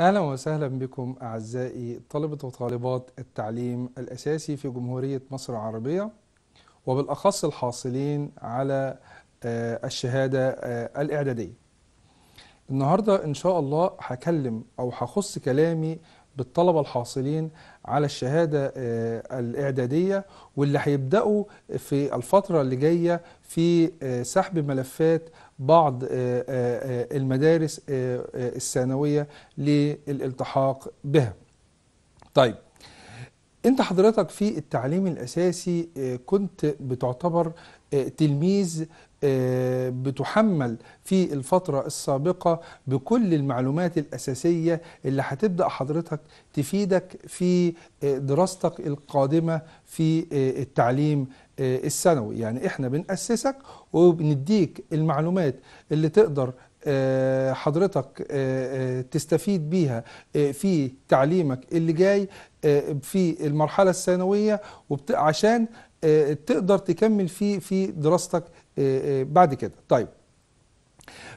أهلا وسهلا بكم أعزائي طلبة وطالبات التعليم الأساسي في جمهورية مصر العربية وبالأخص الحاصلين على آه، الشهادة آه، الإعدادية النهاردة إن شاء الله هكلم أو هخص كلامي بالطلبة الحاصلين على الشهادة آه، الإعدادية واللي هيبدأوا في الفترة اللي جاية في آه، سحب ملفات بعض آه، المدارس الثانوية للالتحاق بها طيب انت حضرتك في التعليم الاساسي كنت بتعتبر تلميذ آه، بتحمل في الفترة السابقة بكل المعلومات الأساسية اللي هتبدأ حضرتك تفيدك في آه، دراستك القادمة في آه، التعليم الثانوي يعني احنا بنأسسك وبنديك المعلومات اللي تقدر حضرتك تستفيد بيها في تعليمك اللي جاي في المرحلة الثانوية عشان تقدر تكمل فيه في دراستك آه، آه، بعد كده طيب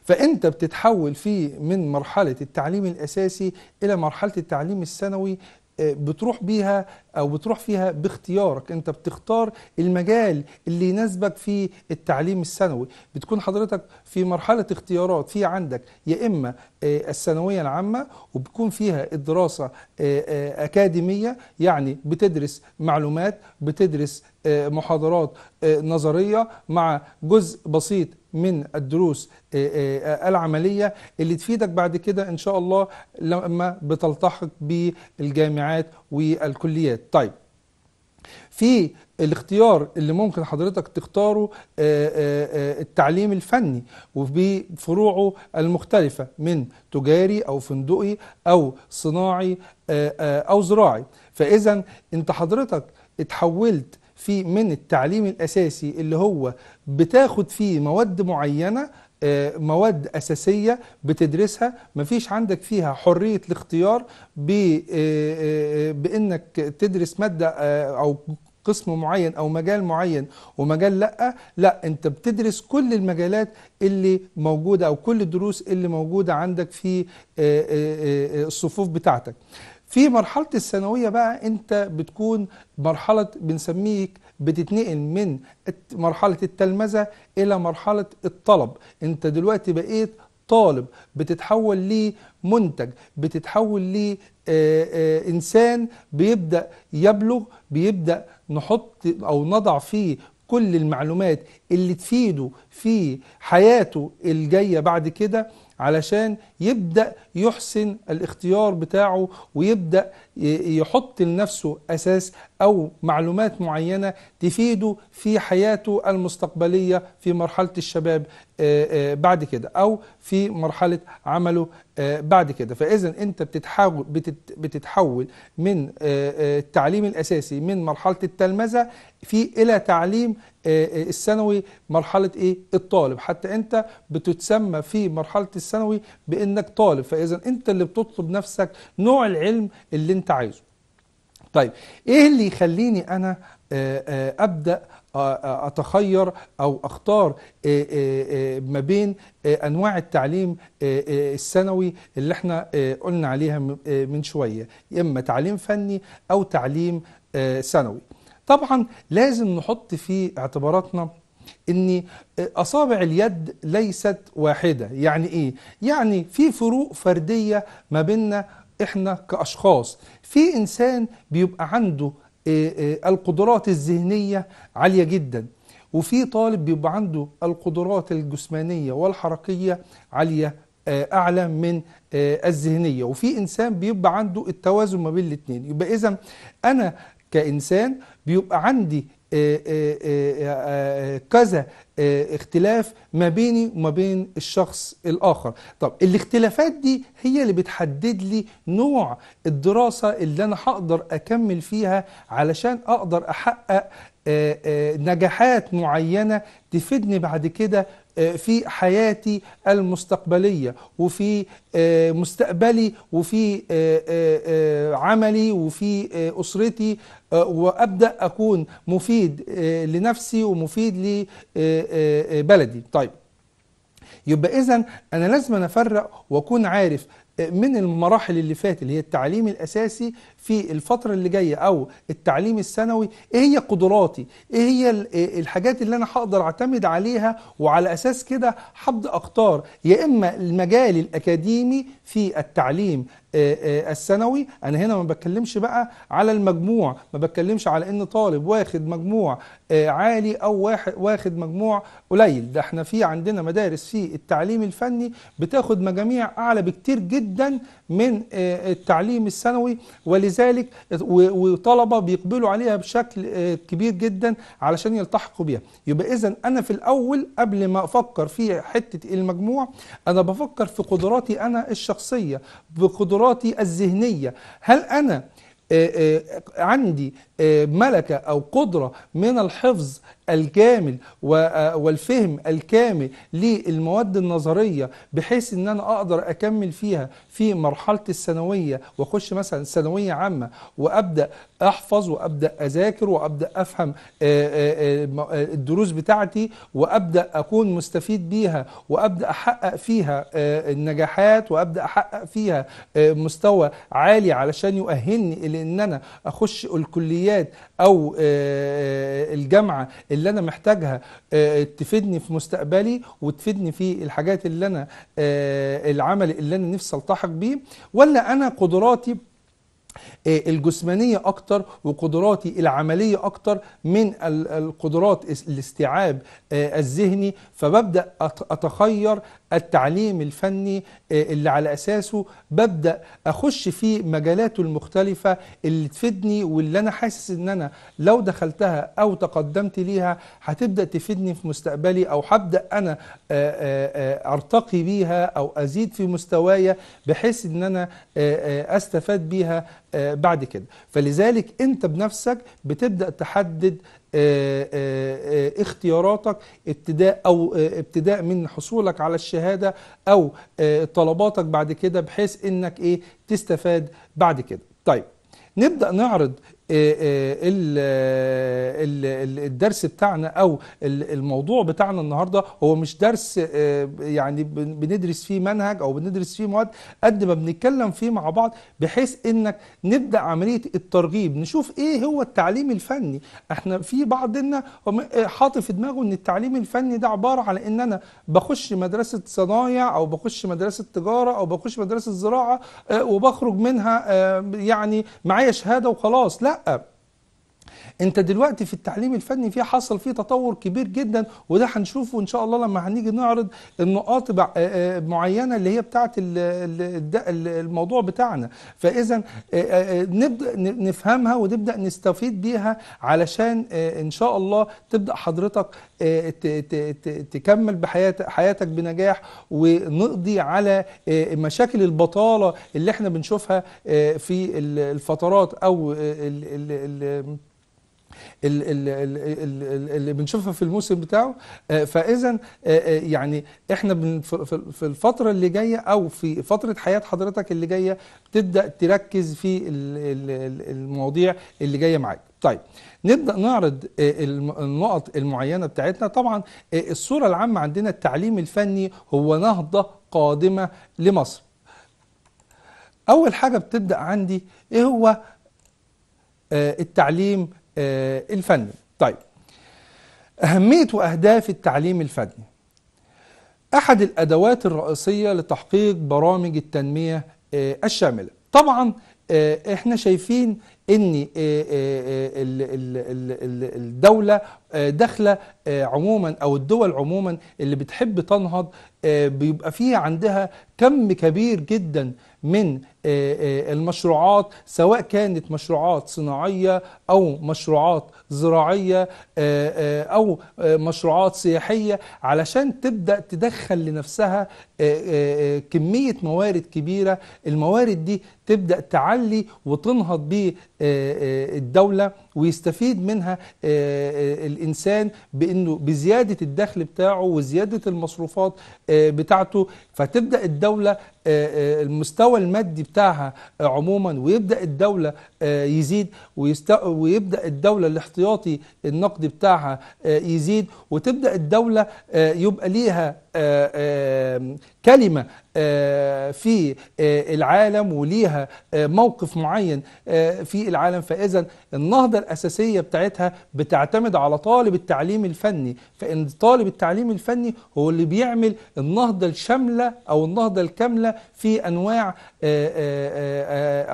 فانت بتتحول فيه من مرحله التعليم الاساسي الى مرحله التعليم الثانوي آه، بتروح بيها او بتروح فيها باختيارك انت بتختار المجال اللي يناسبك في التعليم الثانوي بتكون حضرتك في مرحله اختيارات في عندك يا اما آه، الثانويه العامه وبتكون فيها الدراسه آه، آه، اكاديميه يعني بتدرس معلومات بتدرس محاضرات نظريه مع جزء بسيط من الدروس العملية اللي تفيدك بعد كده إن شاء الله لما بتلتحق بالجامعات والكليات الحاجات طيب في الاختيار اللي ممكن حضرتك تختاره آه، آه، آه، التعليم الفني وبفروعه المختلفة من تجاري أو فندقي أو صناعي أو زراعي فإذا أنت حضرتك اتحولت في من التعليم الأساسي اللي هو بتاخد فيه مواد معينة آه، مواد أساسية بتدرسها مفيش عندك فيها حرية الاختيار آه، آه، بأنك تدرس مادة أو قسم معين او مجال معين ومجال لا لا انت بتدرس كل المجالات اللي موجوده او كل الدروس اللي موجوده عندك في الصفوف بتاعتك في مرحله الثانويه بقى انت بتكون مرحله بنسميك بتتنقل من مرحلة التلمذة إلى مرحلة الطلب أنت دلوقتي بقيت طالب بتتحول لمنتج بتتحول لإنسان بيبدأ يبلغ بيبدأ نحط أو نضع فيه كل المعلومات اللي تفيده في حياته الجاية بعد كده علشان يبدأ يحسن الاختيار بتاعه ويبدأ يحط لنفسه أساس أو معلومات معينة تفيده في حياته المستقبلية في مرحلة الشباب بعد كده أو في مرحلة عمله بعد كده فإذا أنت بتتحول, بتتحول من التعليم الأساسي من مرحلة التلمذة في إلى تعليم الثانوي مرحلة إيه الطالب حتى أنت بتتسمى في مرحلة الثانوي بأنك طالب فإذا أنت اللي بتطلب نفسك نوع العلم اللي أنت عايزه طيب ايه اللي يخليني انا آه، آه، ابدا آه، اتخير او اختار ما بين انواع التعليم السنوي اللي احنا قلنا عليها من شويه اما تعليم فني او تعليم سنوي طبعا لازم نحط في اعتباراتنا ان اصابع اليد ليست واحده يعني ايه يعني في فروق فرديه ما بيننا احنا كاشخاص في إنسان بيبقى عنده آه، آه، القدرات الذهنية عالية جدا وفي طالب بيبقى عنده القدرات الجسمانية والحركية عالية آه، أعلى من الذهنية وفي إنسان بيبقى عنده التوازن ما بين الاتنين يبقى إذا أنا كإنسان بيبقى عندي آه، آه، آه، كذا اختلاف ما بيني وما بين الشخص الآخر طب الاختلافات دي هي اللي بتحدد لي نوع الدراسة اللي أنا هقدر أكمل فيها علشان أقدر أحقق نجاحات معينة تفيدني بعد كده آه، في حياتي المستقبلية وفي آه، مستقبلي وفي آه، عملي وفي أسرتي وأبدأ أكون مفيد لنفسي ومفيد لبلدي طيب يبقى إذا أنا لازم أفرق وأكون عارف من المراحل اللي فاتت اللي هي التعليم الأساسي في الفترة اللي جاية أو التعليم الثانوي إيه هي قدراتي إيه هي إيه الحاجات اللي أنا هقدر أعتمد عليها وعلى أساس كده حد أختار يا إما المجال الأكاديمي في التعليم آه، آه، الثانوي انا هنا ما بتكلمش بقى على المجموع ما بتكلمش على ان طالب واخد مجموع آه، عالي او واحد واخد مجموع قليل ده احنا في عندنا مدارس في التعليم الفني بتاخد مجاميع اعلى بكتير جدا من آه، التعليم الثانوي ولذلك وطلبة بيقبلوا عليها بشكل آه، كبير جدا علشان يلتحقوا بيها يبقى إذا أنا في الأول قبل ما أفكر في حتة المجموع أنا بفكر في قدراتي أنا الشخصية بقدراتي الذهنية هل أنا آه، عندي آه، ملكة أو قدرة من الحفظ الكامل آه، والفهم الكامل للمواد النظرية بحيث ان انا اقدر اكمل فيها في مرحلة الثانوية واخش مثلا ثانوية عامة وابدأ احفظ وابدأ اذاكر وابدأ افهم آه، الدروس بتاعتي وابدأ اكون مستفيد بيها وابدأ احقق فيها النجاحات وابدأ احقق فيها مستوى عالي علشان يؤهلني لان انا اخش الكليات الاساسيات او آه، آه، الجامعه اللي انا محتاجها آه، تفيدني في مستقبلي وتفيدني في الحاجات اللي انا العمل اللي انا نفسي التحق بيه ولا انا قدراتي الجسمانيه اكتر وقدراتي العمليه اكتر من القدرات الاستيعاب الذهني فببدا اتخير التعليم الفني آه، اللي على أساسه ببدأ أخش في مجالاته المختلفة اللي تفيدني واللي أنا حاسس إن أنا لو دخلتها أو تقدمت ليها هتبدأ تفيدني في مستقبلي أو هبدأ أنا آه، آه، أرتقي بيها أو أزيد في مستوايا بحيث إن أنا أستفاد بيها بعد كده فلذلك أنت بنفسك بتبدأ تحدد آه، آه، آه، اختياراتك ابتداء او ابتداء من حصولك على الشهاده او طلباتك بعد كده بحيث انك ايه تستفاد بعد كده طيب نبدا نعرض آه، آه، آه، الدرس بتاعنا او الموضوع بتاعنا النهارده هو مش درس يعني بندرس فيه منهج او بندرس فيه مواد قد ما بنتكلم فيه مع بعض بحيث انك نبدا عمليه الترغيب نشوف ايه هو التعليم الفني احنا في بعضنا حاطط في دماغه ان التعليم الفني ده عباره على ان انا بخش مدرسه صنايع او بخش مدرسه تجاره او بخش مدرسه زراعه وبخرج منها يعني معايا شهاده وخلاص لا uh, انت دلوقتي في التعليم الفني في حصل فيه تطور كبير جدا وده هنشوفه ان شاء الله لما هنيجي نعرض النقاط آه، آه، معينه اللي هي بتاعه الموضوع بتاعنا فاذا آه، نبدا نفهمها ونبدا نستفيد بيها علشان ان شاء الله تبدا حضرتك تكمل بحياتك بنجاح ونقضي على مشاكل البطاله اللي احنا بنشوفها في الفترات او اللي بنشوفها في الموسم بتاعه آه، فاذا آه، آه، يعني احنا في الفتره اللي جايه او في فتره حياه حضرتك اللي جايه تبدا تركز في المواضيع اللي جايه معاك طيب نبدا نعرض النقط المعينه بتاعتنا طبعا الصوره العامه عندنا التعليم الفني هو نهضه قادمه لمصر اول حاجه بتبدا عندي ايه هو التعليم آه، الفني طيب أهمية وأهداف التعليم الفني أحد الأدوات الرئيسية لتحقيق برامج التنمية آه، الشاملة طبعا آه، احنا شايفين ان الدولة داخلة عموما او الدول عموما اللي بتحب تنهض بيبقى فيه عندها كم كبير جدا من آه، آه، المشروعات سواء كانت مشروعات صناعية أو مشروعات زراعية آه، أو مشروعات سياحية علشان تبدأ تدخل لنفسها آه، آه، آه، كمية موارد كبيرة الموارد دي تبدأ تعلي وتنهض به الدولة ويستفيد منها الإنسان بأنه بزيادة الدخل بتاعه وزيادة المصروفات بتاعته فتبدأ الدولة المستوى المادي بتاعها عموما ويبدأ الدولة يزيد ويبدأ الدولة الاحتياطي النقدي بتاعها يزيد وتبدأ الدولة يبقى ليها كلمة آه، آه، آه، في العالم وليها موقف معين في العالم فإذا النهضة الأساسية بتاعتها بتعتمد على طالب التعليم الفني فإن طالب التعليم الفني هو اللي بيعمل النهضة الشاملة أو النهضة الكاملة في أنواع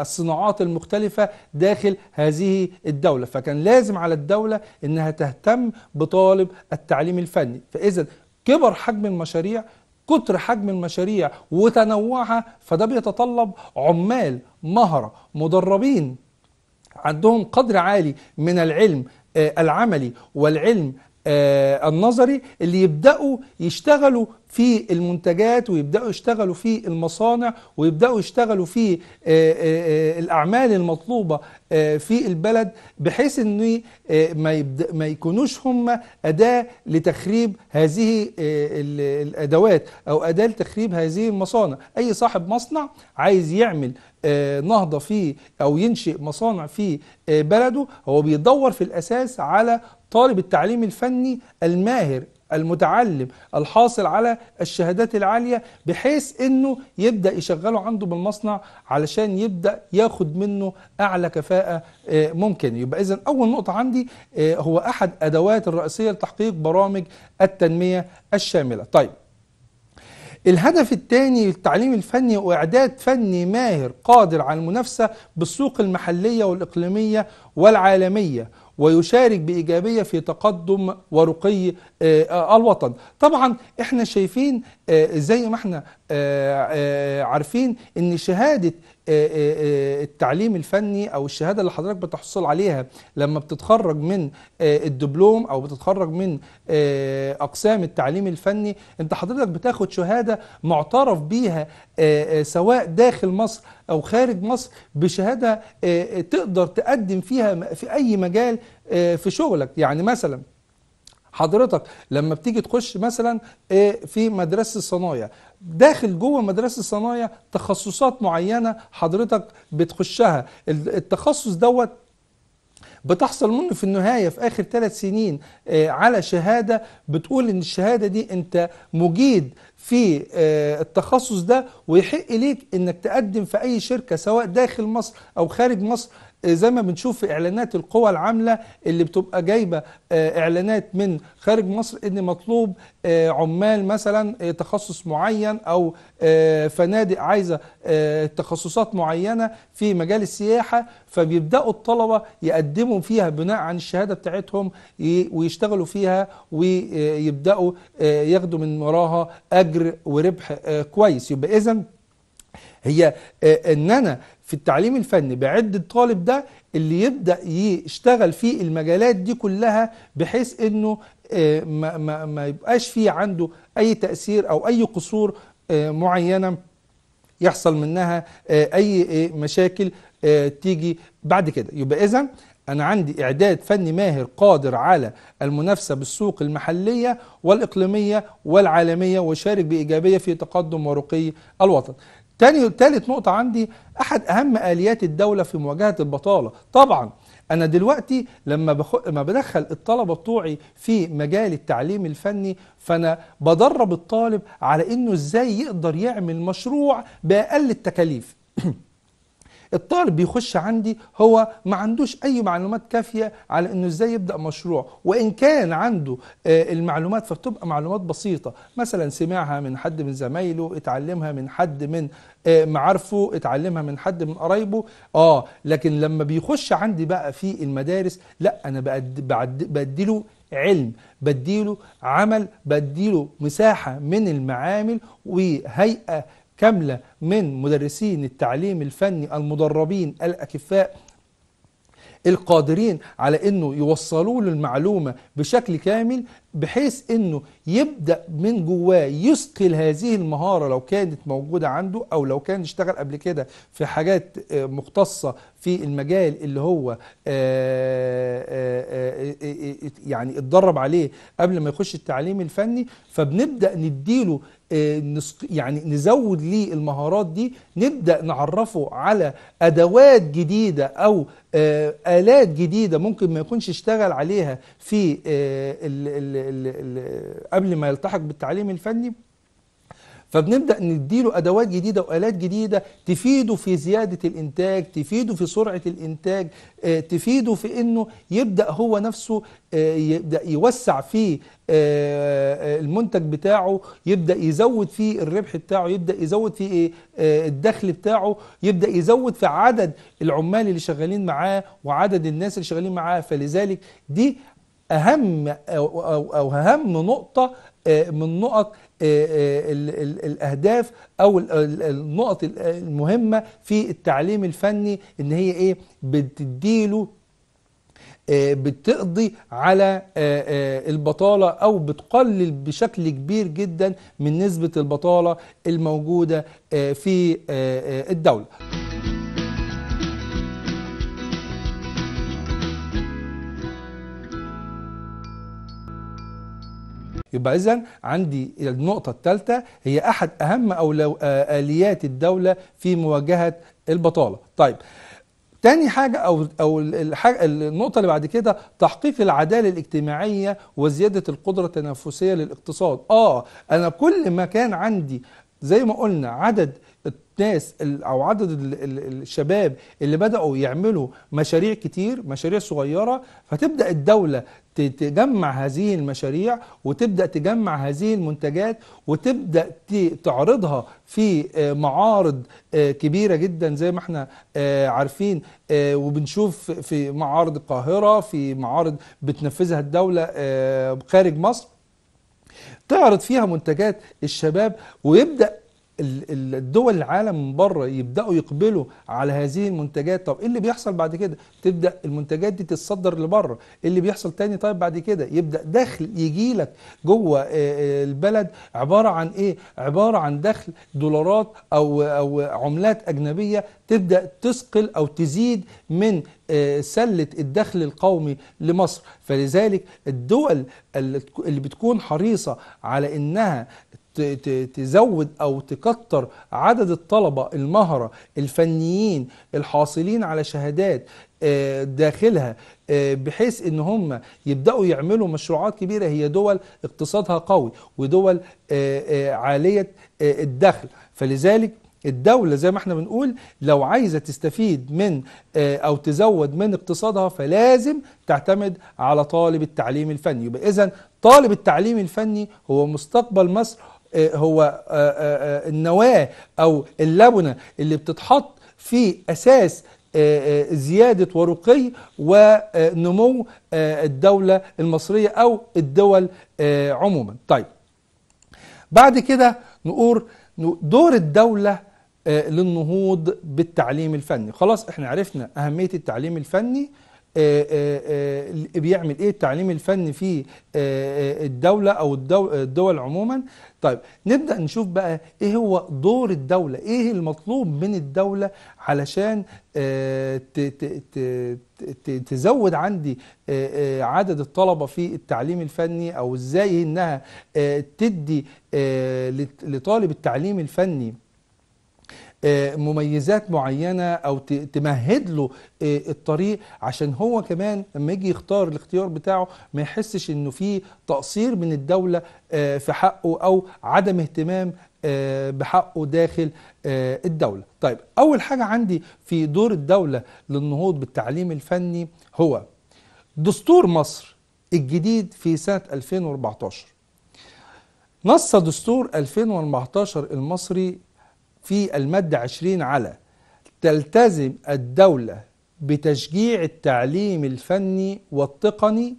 الصناعات المختلفة داخل هذه الدولة فكان لازم على الدولة أنها تهتم بطالب التعليم الفني فإذا كبر حجم المشاريع كتر حجم المشاريع وتنوعها فده بيتطلب عمال مهرة مدربين عندهم قدر عالي من العلم آه، العملي والعلم آه، النظري اللي يبدأوا يشتغلوا في المنتجات ويبدأوا يشتغلوا في المصانع ويبدأوا يشتغلوا في آه، آه، الأعمال المطلوبة في البلد بحيث أن ما يكونوش هم أداة لتخريب هذه الأدوات أو أداة لتخريب هذه المصانع أي صاحب مصنع عايز يعمل نهضة في أو ينشئ مصانع في بلده هو بيدور في الأساس على طالب التعليم الفني الماهر المتعلم الحاصل على الشهادات العالية بحيث انه يبدأ يشغله عنده بالمصنع علشان يبدأ ياخد منه اعلى كفاءة آه، ممكن يبقى اذا اول نقطة عندي آه، هو احد ادوات الرئيسية لتحقيق برامج التنمية الشاملة طيب الهدف الثاني للتعليم الفني واعداد فني ماهر قادر على المنافسه بالسوق المحليه والاقليميه والعالميه ويشارك بإيجابية في تقدم ورقي آه، الوطن طبعا احنا شايفين آه، زي ما احنا آه، عارفين ان شهادة آه، آه، آه، التعليم الفني او الشهاده اللي حضرتك بتحصل عليها لما بتتخرج من الدبلوم او بتتخرج من اقسام التعليم الفني انت حضرتك بتاخد شهاده معترف بيها سواء داخل مصر او خارج مصر بشهاده تقدر تقدم فيها في اي مجال في شغلك يعني مثلا حضرتك لما بتيجي تخش مثلا في مدرسه الصنايع داخل جوه مدرسه الصنايع تخصصات معينه حضرتك بتخشها التخصص دوت بتحصل منه في النهاية في آخر ثلاث سنين آه، على شهادة بتقول إن الشهادة دي أنت مجيد في آه، التخصص ده ويحق ليك إنك تقدم في أي شركة سواء داخل مصر أو خارج مصر آه، زي ما بنشوف في اعلانات القوى العامله اللي بتبقى جايبه آه، اعلانات من خارج مصر ان مطلوب آه، عمال مثلا تخصص معين او فنادق عايزه تخصصات معينه في مجال السياحه فبيبداوا الطلبه يقدموا فيها بناء عن الشهاده بتاعتهم ويشتغلوا فيها ويبداوا ياخدوا من وراها اجر وربح كويس يبقى اذا هي آه، ان انا في التعليم الفني بعد الطالب ده اللي يبدا يشتغل في المجالات دي كلها بحيث انه آه، ما, ما, ما يبقاش فيه عنده اي تاثير او اي قصور آه، معينه يحصل منها اي مشاكل تيجي بعد كده يبقى اذا انا عندي اعداد فني ماهر قادر على المنافسه بالسوق المحليه والاقليميه والعالميه وشارك بايجابيه في تقدم ورقي الوطن تاني تالت نقطة عندي أحد أهم آليات الدولة في مواجهة البطالة طبعا أنا دلوقتي لما بخ... ما بدخل الطلبة بتوعي في مجال التعليم الفني فأنا بدرب الطالب على إنه إزاي يقدر يعمل مشروع بأقل التكاليف الطالب بيخش عندي هو ما عندوش اي معلومات كافيه على انه ازاي يبدا مشروع وان كان عنده آه، المعلومات فبتبقى معلومات بسيطه مثلا سمعها من حد من زمايله اتعلمها من حد من آه، معارفه اتعلمها من حد من قرايبه اه لكن لما بيخش عندي بقى في المدارس لا انا بديله علم بديله عمل بديله مساحة من المعامل وهيئة كاملة من مدرسين التعليم الفني المدربين الأكفاء القادرين على انه يوصلوا له المعلومه بشكل كامل بحيث انه يبدا من جواه يثقل هذه المهاره لو كانت موجوده عنده او لو كان اشتغل قبل كده في حاجات آه، مختصه في المجال اللي هو آه، آه، يعني اتدرب عليه قبل ما يخش التعليم الفني فبنبدا نديله آه، يعني نزود ليه المهارات دي نبدأ نعرفه على أدوات جديدة أو آه، آلات جديدة ممكن ما يكونش اشتغل عليها في آه، قبل ما يلتحق بالتعليم الفني فبنبدأ نديله أدوات جديدة وآلات جديدة تفيده في زيادة الإنتاج تفيده في سرعة الإنتاج آه، تفيده في أنه يبدأ هو نفسه آه، يبدأ يوسع في آه، المنتج بتاعه يبدأ يزود في الربح بتاعه يبدأ يزود في الدخل بتاعه يبدأ يزود في عدد العمال اللي شغالين معاه وعدد الناس اللي شغالين معاه فلذلك دي أهم أو أهم نقطة من نقط آه، آه، الاهداف او النقط المهمه في التعليم الفني ان هي ايه بتديله آه، بتقضي على البطالة أو بتقلل بشكل كبير جدا من نسبة البطالة الموجودة في الدولة يبقى إذا عندي النقطة الثالثة هي أحد أهم أولو آليات الدولة في مواجهة البطالة طيب تاني حاجة أو أو النقطة اللي بعد كده تحقيق العدالة الاجتماعية وزيادة القدرة التنافسية للاقتصاد. آه أنا كل ما كان عندي زي ما قلنا عدد الناس او عدد الشباب اللي بداوا يعملوا مشاريع كتير مشاريع صغيره فتبدا الدوله تجمع هذه المشاريع وتبدأ تجمع هذه المنتجات وتبدأ تعرضها في آه، معارض آه، كبيرة جدا زي ما احنا آه، عارفين وبنشوف في معارض القاهرة في معارض بتنفذها الدولة خارج مصر تعرض فيها منتجات الشباب ويبدأ الدول العالم من بره يبداوا يقبلوا على هذه المنتجات طب ايه اللي بيحصل بعد كده تبدا المنتجات دي تتصدر لبره ايه اللي بيحصل تاني طيب بعد كده يبدا دخل يجي لك جوه آه، آه، البلد عباره عن ايه عباره عن دخل دولارات او او عملات اجنبيه تبدا تثقل او تزيد من آه، سله الدخل القومي لمصر فلذلك الدول اللي بتكون حريصه على انها تزود او تكتر عدد الطلبه المهره الفنيين الحاصلين على شهادات آه، داخلها آه، بحيث ان هم يبداوا يعملوا مشروعات كبيره هي دول اقتصادها قوي ودول آه، عاليه الدخل فلذلك الدولة زي ما احنا بنقول لو عايزة تستفيد من او تزود من اقتصادها فلازم تعتمد على طالب التعليم الفني يبقى اذا طالب التعليم الفني هو مستقبل مصر آه، هو آه، آه، النواة أو اللبنة اللي بتتحط في أساس زيادة ورقي ونمو الدولة المصرية أو الدول عموما طيب بعد كده نقول دور الدولة للنهوض بالتعليم الفني خلاص احنا عرفنا أهمية التعليم الفني آه، آه، آه، بيعمل ايه التعليم الفني في الدولة او الدول عموما طيب نبدأ نشوف بقى ايه هو دور الدولة ايه المطلوب من الدولة علشان تزود عندي عدد الطلبة في التعليم الفني او ازاي انها تدي لطالب التعليم الفني آه، مميزات معينه او تمهد له آه، الطريق عشان هو كمان لما يجي يختار الاختيار بتاعه ما يحسش انه في تقصير من الدوله آه، في حقه او عدم اهتمام بحقه داخل الدولة طيب أول حاجة عندي في دور الدولة للنهوض بالتعليم الفني هو دستور مصر الجديد في سنة 2014 نص دستور 2014 المصري في المادة 20 على تلتزم الدولة بتشجيع التعليم الفني والتقني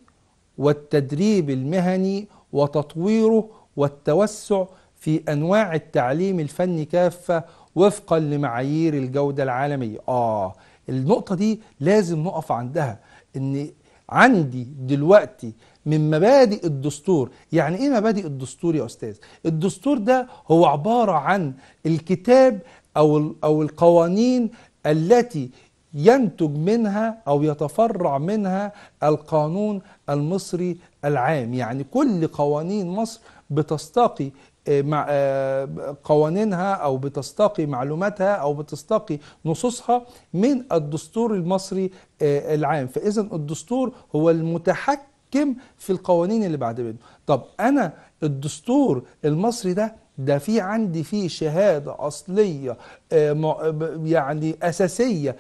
والتدريب المهني وتطويره والتوسع في أنواع التعليم الفني كافة وفقا لمعايير الجودة العالمية آه النقطة دي لازم نقف عندها إن عندي دلوقتي من مبادئ الدستور يعني ايه مبادئ الدستور يا استاذ الدستور ده هو عبارة عن الكتاب او, أو القوانين التي ينتج منها او يتفرع منها القانون المصري العام يعني كل قوانين مصر بتستقي مع آه، قوانينها او بتستقي معلوماتها او بتستقي نصوصها من الدستور المصري آه، العام فاذا الدستور هو المتحكم في القوانين اللي بعد منه طب انا الدستور المصري ده ده في عندي فيه شهادة أصلية آه، يعني أساسية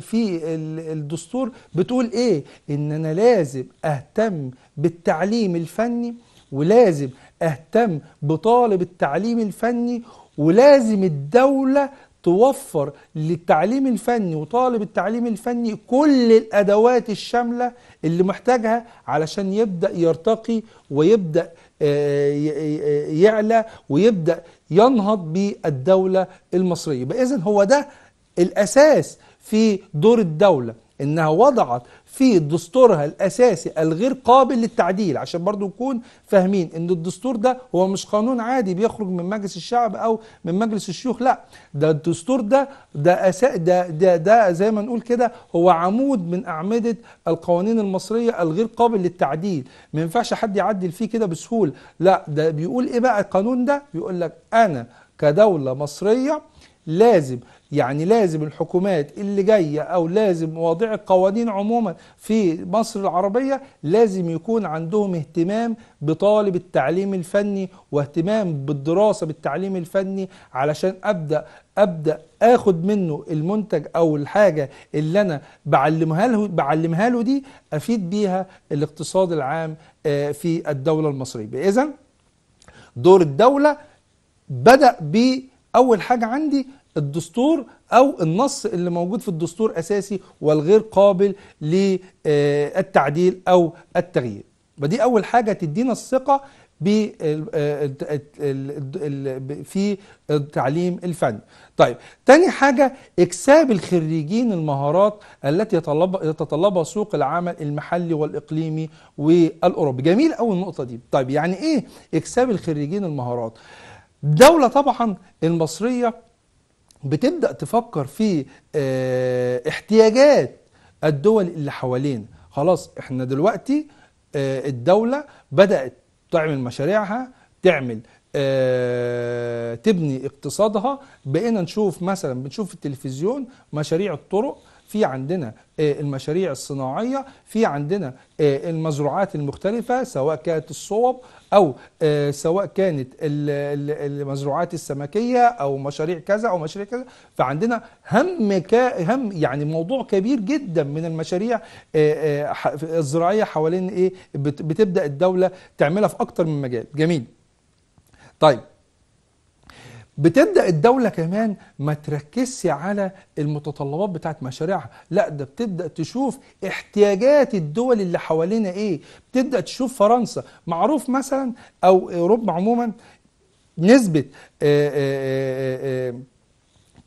في الدستور بتقول إيه إن أنا لازم أهتم بالتعليم الفني ولازم اهتم بطالب التعليم الفني ولازم الدولة توفر للتعليم الفني وطالب التعليم الفني كل الأدوات الشاملة اللي محتاجها علشان يبدأ يرتقي ويبدأ آه، آه، آه، يعلى ويبدأ ينهض بالدولة المصرية إذن هو ده الأساس في دور الدولة انها وضعت في دستورها الاساسي الغير قابل للتعديل عشان برضو نكون فاهمين ان الدستور ده هو مش قانون عادي بيخرج من مجلس الشعب او من مجلس الشيوخ لا ده الدستور ده ده أسا ده, ده ده زي ما نقول كده هو عمود من اعمده القوانين المصريه الغير قابل للتعديل ما ينفعش حد يعدل فيه كده بسهوله لا ده بيقول ايه بقى القانون ده بيقول لك انا كدوله مصريه لازم يعني لازم الحكومات اللي جاية أو لازم واضع القوانين عموما في مصر العربية لازم يكون عندهم اهتمام بطالب التعليم الفني واهتمام بالدراسة بالتعليم الفني علشان أبدأ أبدأ اخد منه المنتج او الحاجه اللي انا بعلمها له بعلمها له دي افيد بيها الاقتصاد العام آه، في الدوله المصريه اذا دور الدوله بدا ب اول حاجه عندي الدستور او النص اللي موجود في الدستور اساسي والغير قابل للتعديل او التغيير فدي اول حاجه تدينا الثقه في التعليم الفني طيب تاني حاجة إكساب الخريجين المهارات التي يتطلبها سوق العمل المحلي والإقليمي والأوروبي جميل أول النقطة دي طيب يعني إيه إكساب الخريجين المهارات الدولة طبعا المصرية بتبدأ تفكر في آه، احتياجات الدول اللي حوالينا خلاص احنا دلوقتي آه، الدولة بدأت تعمل مشاريعها تعمل اه تبني اقتصادها بقينا نشوف مثلا بنشوف في التلفزيون مشاريع الطرق في عندنا آه، المشاريع الصناعية في عندنا المزروعات المختلفة سواء كانت الصوب او آه، سواء كانت المزروعات السمكيه او مشاريع كذا او مشاريع كذا فعندنا هم هم يعني موضوع كبير جدا من المشاريع آه، آه، الزراعيه حوالين ايه بتبدا الدوله تعملها في اكتر من مجال جميل طيب بتبدا الدوله كمان ما تركزش على المتطلبات بتاعه مشاريعها لا ده بتبدا تشوف احتياجات الدول اللي حوالينا ايه بتبدا تشوف فرنسا معروف مثلا او اوروبا عموما نسبه آه، آه، آه،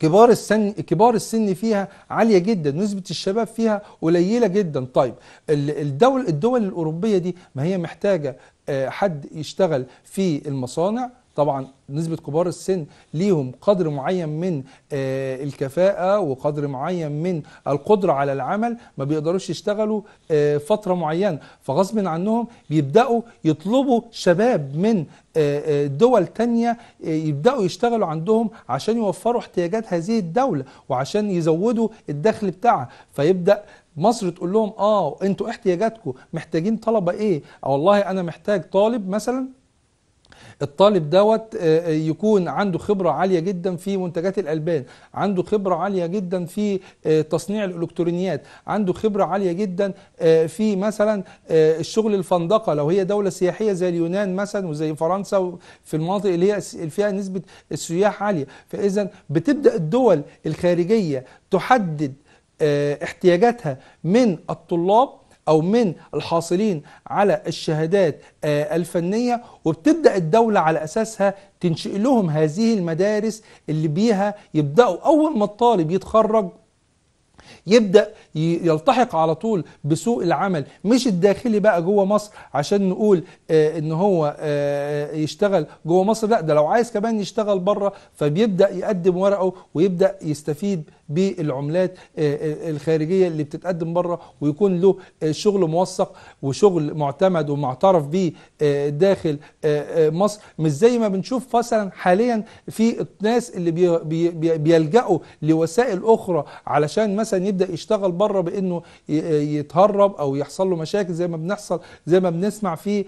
كبار السن كبار السن فيها عاليه جدا نسبه الشباب فيها قليله جدا طيب الدول الدول الاوروبيه دي ما هي محتاجه حد يشتغل في المصانع طبعا نسبة كبار السن ليهم قدر معين من آه، الكفاءة وقدر معين من القدرة على العمل ما بيقدروش يشتغلوا آه، فترة معينة فغصب عنهم بيبدأوا يطلبوا شباب من آه، دول تانية يبدأوا يشتغلوا عندهم عشان يوفروا احتياجات هذه الدولة وعشان يزودوا الدخل بتاعها فيبدأ مصر تقول لهم اه انتوا احتياجاتكم محتاجين طلبه ايه؟ والله انا محتاج طالب مثلا الطالب دوت آه، آه، يكون عنده خبرة عالية جدا في منتجات الألبان عنده خبرة عالية جدا في آه، تصنيع الإلكترونيات عنده خبرة عالية جدا في مثلا الشغل الفندقة لو هي دولة سياحية زي اليونان مثلا وزي فرنسا في المناطق اللي هي فيها نسبة السياح عالية فإذا بتبدأ الدول الخارجية تحدد احتياجاتها من الطلاب أو من الحاصلين على الشهادات آه، الفنية وبتبدأ الدولة على أساسها تنشئ لهم هذه المدارس اللي بيها يبدأوا أول ما الطالب يتخرج يبدا يلتحق على طول بسوق العمل مش الداخلي بقى جوه مصر عشان نقول آه ان هو آه, آه، يشتغل جوه مصر لا ده لو عايز كمان يشتغل بره فبيبدا يقدم ورقه ويبدا يستفيد بالعملات آه، آه، الخارجية اللي بتتقدم بره ويكون له آه، شغل موثق وشغل معتمد ومعترف به داخل مصر مش زي ما بنشوف مثلا حاليا في الناس اللي بيلجأوا لوسائل أخرى علشان مثلا يبدأ يشتغل بره بأنه يتهرب أو يحصل له مشاكل زي ما بنحصل زي ما بنسمع في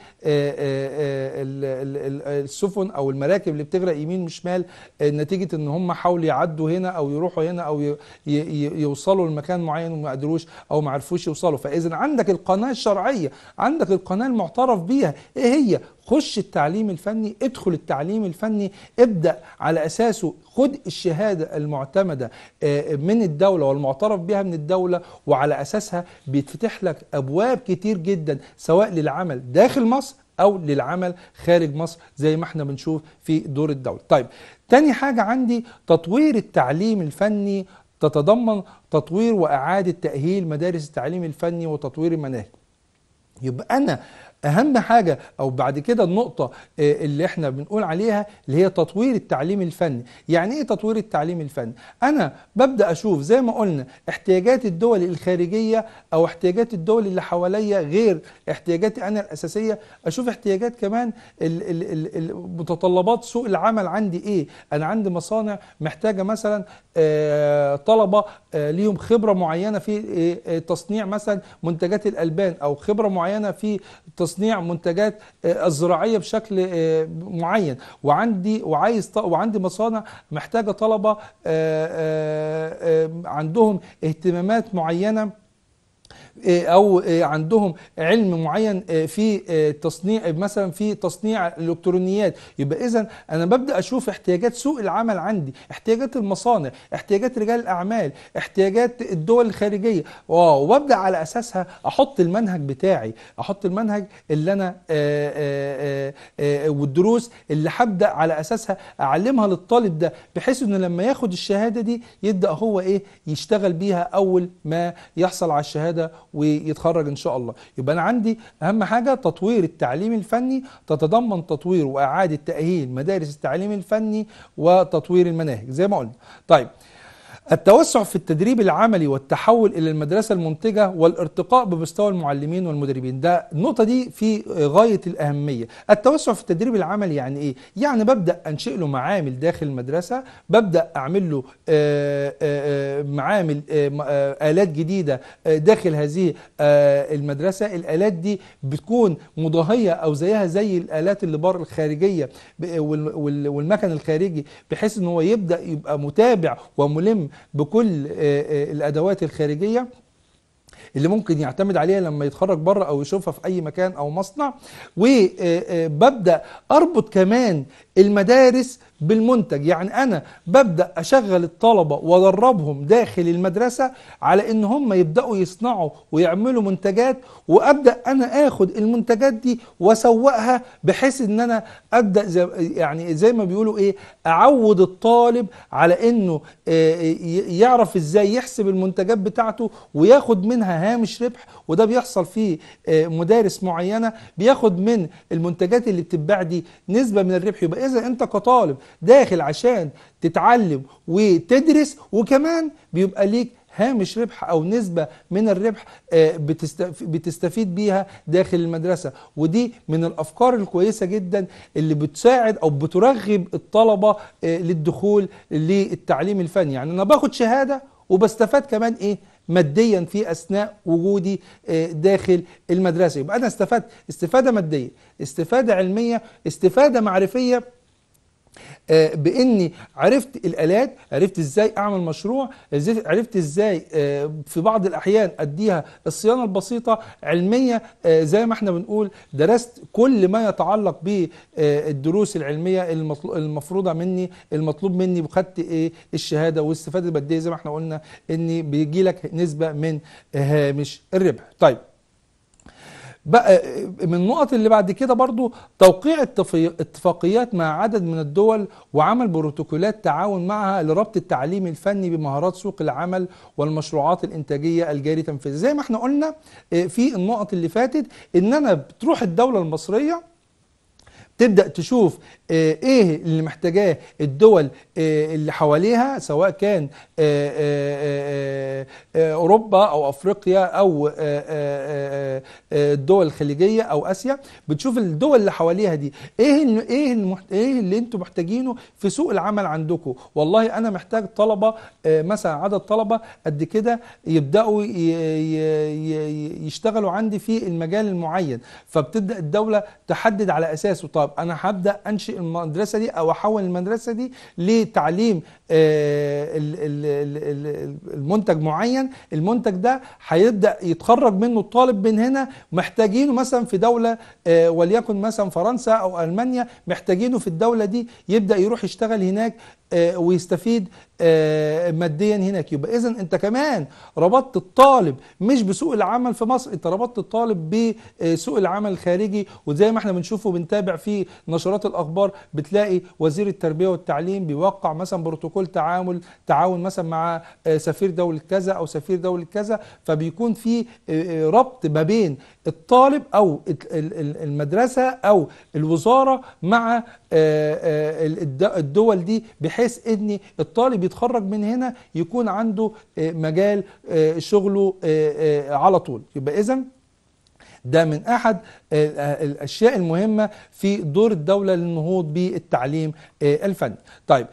السفن أو المراكب اللي بتغرق يمين وشمال نتيجة أن هم حاولوا يعدوا هنا أو يروحوا هنا أو يوصلوا لمكان معين وما قدروش او ما عرفوش يوصلوا فاذا عندك القناه الشرعيه عندك القناه المعترف بيها ايه هي خش التعليم الفني ادخل التعليم الفني ابدا على اساسه خد الشهاده المعتمده آه، من الدوله والمعترف بها من الدوله وعلى اساسها بيتفتح لك ابواب كتير جدا سواء للعمل داخل مصر او للعمل خارج مصر زي ما احنا بنشوف في دور الدوله طيب تاني حاجه عندي تطوير التعليم الفني تتضمن تطوير وإعادة تأهيل مدارس التعليم الفني وتطوير المناهج يبقى أنا اهم حاجه او بعد كده النقطه آه، اللي احنا بنقول عليها اللي هي تطوير التعليم الفني يعني ايه تطوير التعليم الفني انا ببدا اشوف زي ما قلنا احتياجات الدول الخارجيه او احتياجات الدول اللي حواليا غير احتياجاتي انا الاساسيه اشوف احتياجات كمان متطلبات سوق العمل عندي ايه انا عندي مصانع محتاجه مثلا آه، طلبه آه، ليهم خبره معينه في تصنيع مثلا منتجات الالبان او خبره معينه في تصنيع تصنيع منتجات آه، الزراعيه بشكل آه، معين وعندي وعايز وعندي مصانع محتاجه طلبه آه، عندهم اهتمامات معينه إيه، او إيه، عندهم علم معين إيه، في تصنيع مثلا في تصنيع الالكترونيات يبقى اذا انا ببدا اشوف احتياجات سوق العمل عندي احتياجات المصانع احتياجات رجال الاعمال احتياجات الدول الخارجيه وابدا على اساسها احط المنهج بتاعي احط المنهج اللي انا والدروس اللي هبدا على اساسها اعلمها للطالب ده بحيث انه لما ياخد الشهاده دي يبدا هو ايه يشتغل بيها اول ما يحصل على الشهاده ويتخرج ان شاء الله يبقى انا عندي اهم حاجه تطوير التعليم الفني تتضمن تطوير واعاده تاهيل مدارس التعليم الفني وتطوير المناهج زي ما قلنا طيب التوسع في التدريب العملي والتحول إلى المدرسة المنتجة والارتقاء بمستوى المعلمين والمدربين ده النقطة دي في غاية الأهمية التوسع في التدريب العملي يعني إيه؟ يعني ببدأ أنشئ له معامل داخل المدرسة ببدأ أعمل له آه، آه، آه، معامل آلات جديدة داخل هذه المدرسة الآلات دي بتكون مضاهية أو زيها زي الآلات اللي بره الخارجية والمكن الخارجي بحيث ان هو يبدأ يبقى متابع وملم بكل آه، آه، الادوات الخارجيه اللي ممكن يعتمد عليها لما يتخرج بره او يشوفها في اي مكان او مصنع وببدا آه، اربط كمان المدارس بالمنتج يعني أنا ببدأ أشغل الطلبة وأدربهم داخل المدرسة على إن هم يبدأوا يصنعوا ويعملوا منتجات وأبدأ أنا آخد المنتجات دي وأسوقها بحيث إن أنا أبدأ زي يعني زي ما بيقولوا إيه أعود الطالب على إنه آه، يعرف إزاي يحسب المنتجات بتاعته وياخد منها هامش ربح وده بيحصل في آه، مدارس معينه بياخد من المنتجات اللي بتتباع دي نسبه من الربح يبقى اذا انت كطالب داخل عشان تتعلم وتدرس وكمان بيبقى ليك هامش ربح او نسبه من الربح آه، بتستفيد بيها داخل المدرسه ودي من الافكار الكويسه جدا اللي بتساعد او بترغب الطلبه آه، للدخول للتعليم الفني يعني انا باخد شهاده وبستفاد كمان ايه ماديا في أثناء وجودي آه، داخل المدرسة يبقى أنا استفدت استفادة مادية استفادة علمية استفادة معرفية آه، باني عرفت الالات عرفت ازاي اعمل مشروع عرفت ازاي آه، في بعض الاحيان اديها الصيانه البسيطه علميه آه، زي ما احنا بنقول درست كل ما يتعلق بالدروس العلميه المفروضه مني المطلوب مني وخدت ايه الشهاده والاستفاده الماديه زي ما احنا قلنا ان بيجي لك نسبه من هامش الربح طيب بقى من النقط اللي بعد كده برضو توقيع اتفاقيات مع عدد من الدول وعمل بروتوكولات تعاون معها لربط التعليم الفني بمهارات سوق العمل والمشروعات الانتاجيه الجاري تنفيذ زي ما احنا قلنا آه، في النقط اللي فاتت ان انا بتروح الدوله المصريه تبدأ تشوف آه، ايه اللي محتاجاه الدول آه، اللي حواليها سواء كان آه، اوروبا او افريقيا او الدول الخليجيه او اسيا بتشوف الدول اللي حواليها دي ايه ايه ايه اللي انتم محتاجينه في سوق العمل عندكم والله انا محتاج طلبه مثلا عدد طلبه قد كده يبداوا يشتغلوا عندي في المجال المعين فبتبدا الدوله تحدد على اساسه طب طب انا هبدا انشئ المدرسه دي او احول المدرسه دي لتعليم آه، المنتج معين المنتج ده هيبدا يتخرج منه الطالب من هنا محتاجينه مثلا في دوله آه، وليكن مثلا فرنسا او المانيا محتاجينه في الدوله دي يبدا يروح يشتغل هناك آه، ويستفيد آه، ماديا هناك يبقى اذا انت كمان ربطت الطالب مش بسوق العمل في مصر انت ربطت الطالب بسوق العمل الخارجي وزي ما احنا بنشوفه بنتابع في نشرات الاخبار بتلاقي وزير التربيه والتعليم بيوقع مثلا بروتوكول تعامل تعاون مثلا مع آه، سفير دوله كذا او سفير دوله كذا فبيكون في ربط ما بين الطالب او المدرسه او الوزاره مع الدول دي بحيث بحيث ان الطالب يتخرج من هنا يكون عنده آه، مجال آه، شغله آه، على طول يبقى اذا ده من احد الاشياء المهمه في دور الدوله للنهوض بالتعليم الفني طيب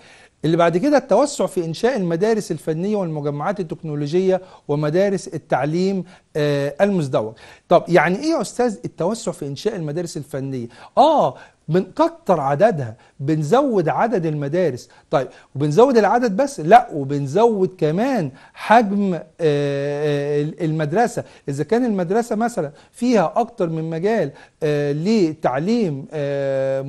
اللي بعد كده التوسع في انشاء المدارس الفنيه والمجمعات التكنولوجيه ومدارس التعليم المزدوج طب يعني ايه يا استاذ التوسع في انشاء المدارس الفنيه اه بنكتر عددها بنزود عدد المدارس طيب وبنزود العدد بس لا وبنزود كمان حجم آه، آه، المدرسة إذا كان المدرسة مثلا فيها أكتر من مجال آه، لتعليم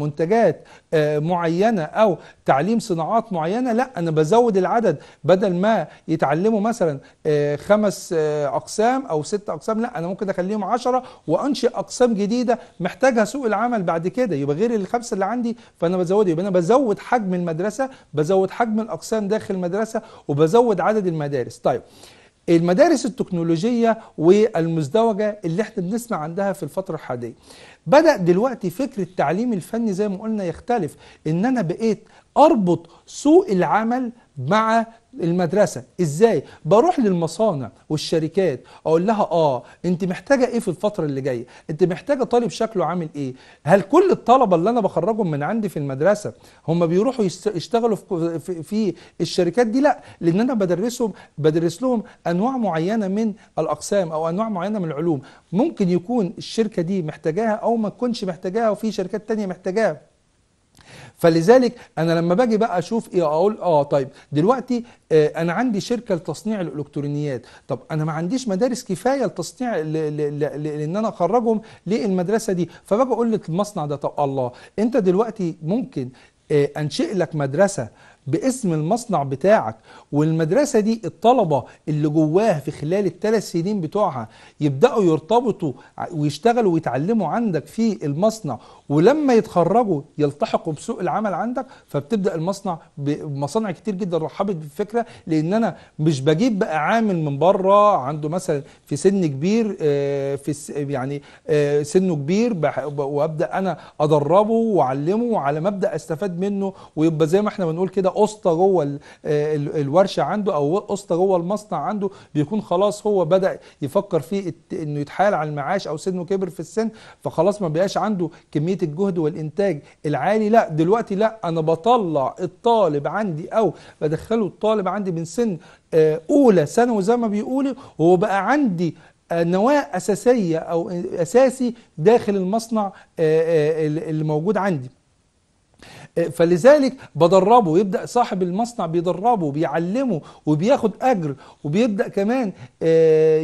منتجات معينة أو تعليم صناعات معينة لا أنا بزود العدد بدل ما يتعلموا مثلا خمس أقسام أو ست أقسام لا أنا ممكن أخليهم عشرة وأنشئ أقسام جديدة محتاجها سوق العمل بعد كده يبقى غير الخمسة اللي عندي فأنا بزود بزود يبقى انا بزود حجم المدرسه بزود حجم الاقسام داخل المدرسه وبزود عدد المدارس طيب المدارس التكنولوجية والمزدوجة اللي احنا بنسمع عندها في الفترة الحالية بدأ دلوقتي فكر التعليم الفني زي ما قلنا يختلف ان انا بقيت اربط سوق العمل مع المدرسة ازاي بروح للمصانع والشركات اقول لها اه انت محتاجة ايه في الفترة اللي جاية انت محتاجة طالب شكله عامل ايه هل كل الطلبة اللي انا بخرجهم من عندي في المدرسة هم بيروحوا يشتغلوا في الشركات دي لا لان انا بدرسهم بدرس لهم انواع معينة من الاقسام او انواع معينة من العلوم ممكن يكون الشركة دي محتاجاها او ما تكونش محتاجاها وفي شركات تانية محتاجاها فلذلك انا لما باجي بقى اشوف ايه اقول اه طيب دلوقتي آه انا عندي شركه لتصنيع الالكترونيات طب انا ما عنديش مدارس كفايه لتصنيع لان انا اخرجهم للمدرسه دي فباجي اقول للمصنع ده طب الله انت دلوقتي ممكن آه انشئ لك مدرسه باسم المصنع بتاعك والمدرسة دي الطلبة اللي جواها في خلال الثلاث سنين بتوعها يبدأوا يرتبطوا ويشتغلوا ويتعلموا عندك في المصنع ولما يتخرجوا يلتحقوا بسوق العمل عندك فبتبدا المصنع بمصانع كتير جدا رحبت بالفكره لان انا مش بجيب بقى عامل من بره عنده مثلا في سن كبير آه، في يعني آه، سنه كبير وابدا انا ادربه واعلمه وعلى مبدا استفاد منه ويبقى زي ما احنا بنقول كده اسطى جوه آه، الورشه عنده او اسطى جوه المصنع عنده بيكون خلاص هو بدا يفكر فيه انه يتحايل على المعاش او سنه كبر في السن فخلاص ما بقاش عنده كميه كمية الجهد والإنتاج العالي لا دلوقتي لا أنا بطلع الطالب عندي أو بدخله الطالب عندي من سن آه، أولى ثانوي زي ما بيقولوا وهو بقى عندي آه، نواة أساسية أو أساسي داخل المصنع آه، اللي موجود عندي فلذلك بدربه يبدأ صاحب المصنع بيدربه وبيعلمه وبياخد أجر وبيبدأ كمان آه،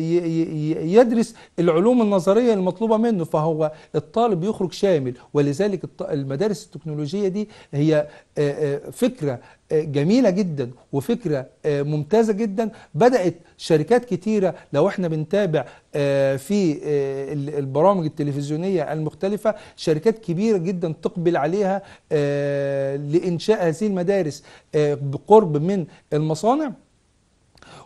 يدرس العلوم النظرية المطلوبة منه فهو الطالب يخرج شامل ولذلك المدارس التكنولوجية دي هي آه، آه، فكرة آه، جميله جدا وفكره آه، ممتازه جدا بدات شركات كتيره لو احنا بنتابع آه، في البرامج التلفزيونيه المختلفه شركات كبيره جدا تقبل عليها لانشاء هذه المدارس بقرب من المصانع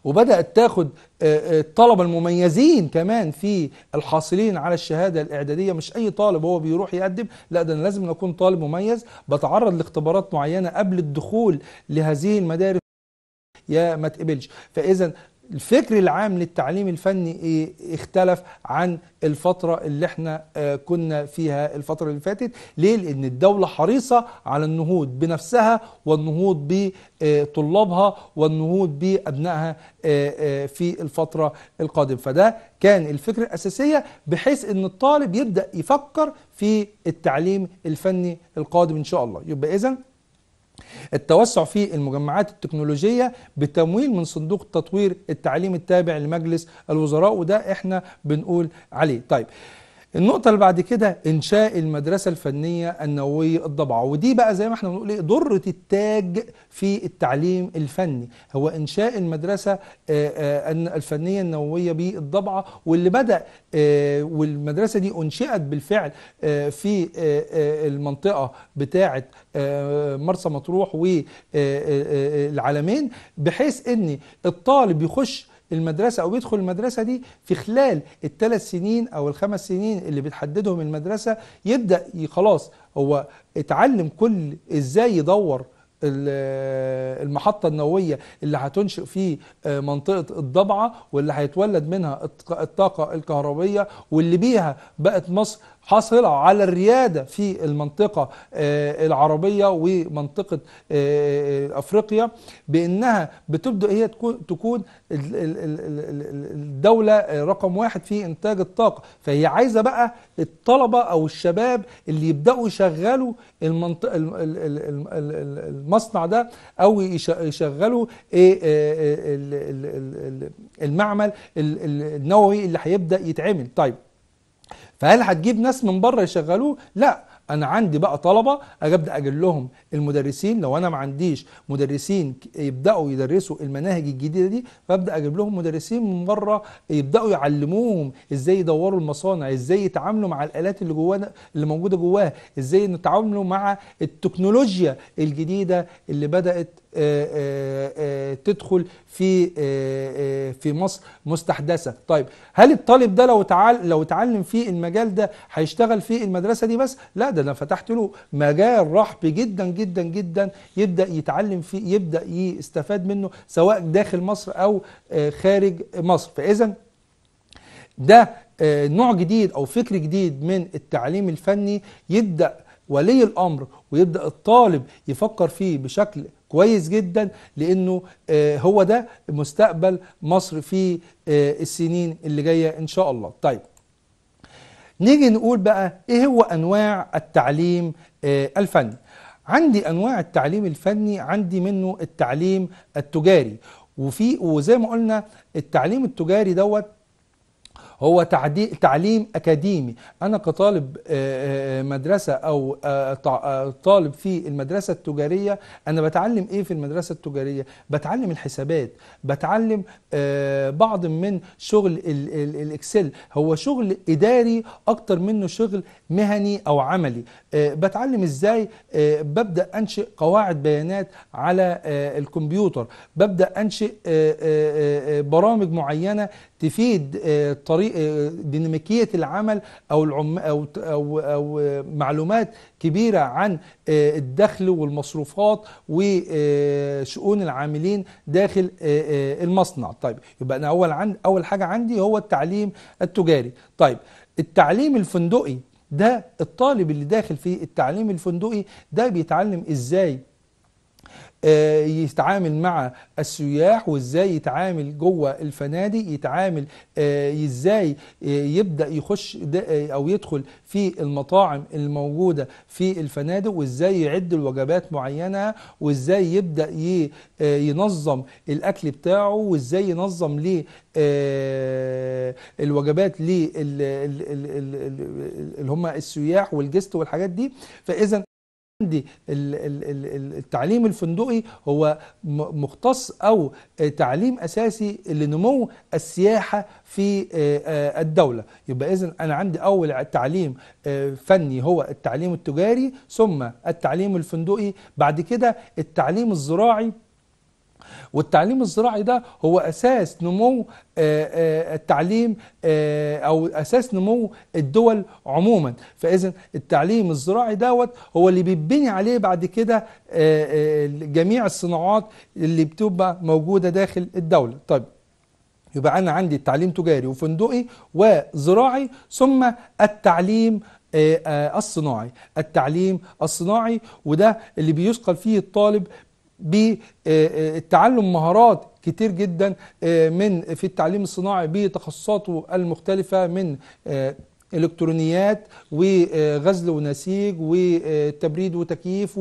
وبدأت تاخد الطلبة آه، آه، المميزين كمان في الحاصلين على الشهادة الإعدادية مش أي طالب هو بيروح يقدم لا ده أنا لازم أكون طالب مميز بتعرض لاختبارات معينة قبل الدخول لهذه المدارس يا ما تقبلش فاذا الفكر العام للتعليم الفني ايه اختلف عن الفترة اللي احنا اه كنا فيها الفترة اللي فاتت ليه لان الدولة حريصة على النهوض بنفسها والنهوض بطلابها والنهوض بابنائها اه, آه، في الفترة القادمة فده كان الفكرة الاساسية بحيث ان الطالب يبدأ يفكر في التعليم الفني القادم ان شاء الله يبقى اذا التوسع في المجمعات التكنولوجية بتمويل من صندوق التطوير التعليم التابع لمجلس الوزراء وده احنا بنقول عليه طيب النقطة اللي بعد كده إنشاء المدرسة الفنية النووية الضبعة ودي بقى زي ما احنا بنقول إيه درة التاج في التعليم الفني هو إنشاء المدرسة آه، آه، الفنية النووية بالضبعة واللي بدأ آه، والمدرسة دي أنشئت بالفعل في المنطقة بتاعة مرسى مطروح والعالمين بحيث إن الطالب يخش المدرسة أو بيدخل المدرسة دي في خلال الثلاث سنين أو الخمس سنين اللي بتحددهم المدرسة يبدأ خلاص هو اتعلم كل ازاي يدور المحطة النووية اللي هتنشئ في آه، منطقة الضبعة واللي هيتولد منها الطاقة الكهربية واللي بيها بقت مصر حصل على الريادة في المنطقة العربية ومنطقة أفريقيا بأنها بتبدأ هي تكون الدولة رقم واحد في إنتاج الطاقة فهي عايزة بقى الطلبة أو الشباب اللي يبدأوا يشغلوا المنطقة المصنع ده أو يشغلوا المعمل النووي اللي هيبدأ يتعمل طيب فهل هتجيب ناس من بره يشغلوه لا انا عندي بقى طلبه ابدا اجل لهم المدرسين لو انا ما عنديش مدرسين يبداوا يدرسوا المناهج الجديده دي فابدا اجيب لهم مدرسين من بره يبداوا يعلموهم ازاي يدوروا المصانع ازاي يتعاملوا مع الالات اللي جوانا اللي موجوده جواها ازاي يتعاملوا مع التكنولوجيا الجديده اللي بدات آه، آه، آه، تدخل في في مصر مستحدثه طيب هل الطالب ده لو تعال لو اتعلم في المجال ده هيشتغل في المدرسه دي بس لا ده انا فتحت له مجال رحب جدا جدا جدا يبدا يتعلم فيه يبدا يستفاد منه سواء داخل مصر او خارج مصر فاذا ده نوع جديد او فكر جديد من التعليم الفني يبدا ولي الامر ويبدا الطالب يفكر فيه بشكل كويس جدا لانه آه، هو ده مستقبل مصر في آه، السنين اللي جايه ان شاء الله طيب نيجي نقول بقى ايه هو انواع التعليم آه، الفني عندي انواع التعليم الفني عندي منه التعليم التجاري وفي وزي ما قلنا التعليم التجاري دوت هو تعليم أكاديمي أنا كطالب آه، آه، آه، مدرسة أو طالب في المدرسة التجارية أنا بتعلم إيه في المدرسة التجارية بتعلم الحسابات بتعلم بعض من شغل الإكسل هو شغل إداري أكتر منه شغل مهني أو عملي بتعلم إزاي ببدأ أنشئ قواعد بيانات على الكمبيوتر ببدأ أنشئ برامج معينة تفيد آه، طريق آه، ديناميكيه العمل او العم او او او آه، معلومات كبيره عن الدخل والمصروفات وشؤون العاملين داخل المصنع طيب يبقى انا اول عن اول حاجه عندي هو التعليم التجاري طيب التعليم الفندقي ده الطالب اللي داخل في التعليم الفندقي ده بيتعلم ازاي آه، يتعامل مع السياح وازاي يتعامل جوه الفنادق يتعامل آه، ازاي آه، يبدا يخش او يدخل في المطاعم الموجوده في الفنادق وازاي يعد الوجبات معينه وازاي يبدا ينظم الاكل بتاعه وازاي ينظم ليه الوجبات ليه اللي هم السياح والجست والحاجات دي فاذا عندي التعليم الفندقي هو مختص او تعليم اساسي لنمو السياحه في آه، آه، الدوله يبقى اذا انا عندي اول تعليم آه، فني هو التعليم التجاري ثم التعليم الفندقي بعد كده التعليم الزراعي والتعليم الزراعي ده هو أساس نمو آه، آه، التعليم آه، أو أساس نمو الدول عموما فإذا التعليم الزراعي دوت هو اللي بيبني عليه بعد كده جميع الصناعات اللي بتبقى موجودة داخل الدولة طيب يبقى أنا عندي التعليم تجاري وفندقي وزراعي ثم التعليم الصناعي التعليم الصناعي وده اللي بيثقل فيه الطالب بالتعلم مهارات كتير جدا آه، من في التعليم الصناعي بتخصصاته المختلفة من آه، الكترونيات وغزل ونسيج وتبريد وتكييف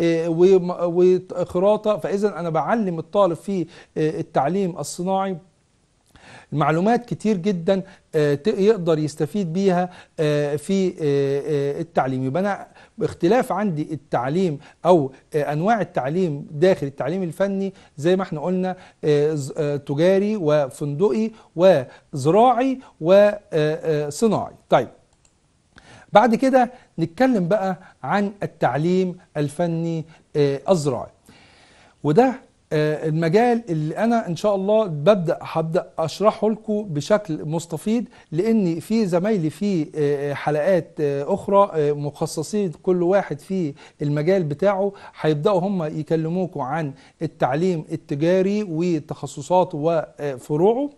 آه، وخراطه فاذا انا بعلم الطالب في التعليم الصناعي معلومات كتير جدا يقدر يستفيد بيها في التعليم يبقى انا واختلاف عندي التعليم او آه، انواع التعليم داخل التعليم الفني زي ما احنا قلنا آه، آه، تجاري وفندقي وزراعي وصناعي طيب بعد كده نتكلم بقى عن التعليم الفني الزراعي وده آه، المجال اللي انا ان شاء الله ببدا هبدا اشرحه لكم بشكل مستفيض لان في زمايلي في آه، آه، حلقات اخرى مخصصين كل واحد في المجال بتاعه هيبداوا هم يكلموكم عن التعليم التجاري وتخصصاته وفروعه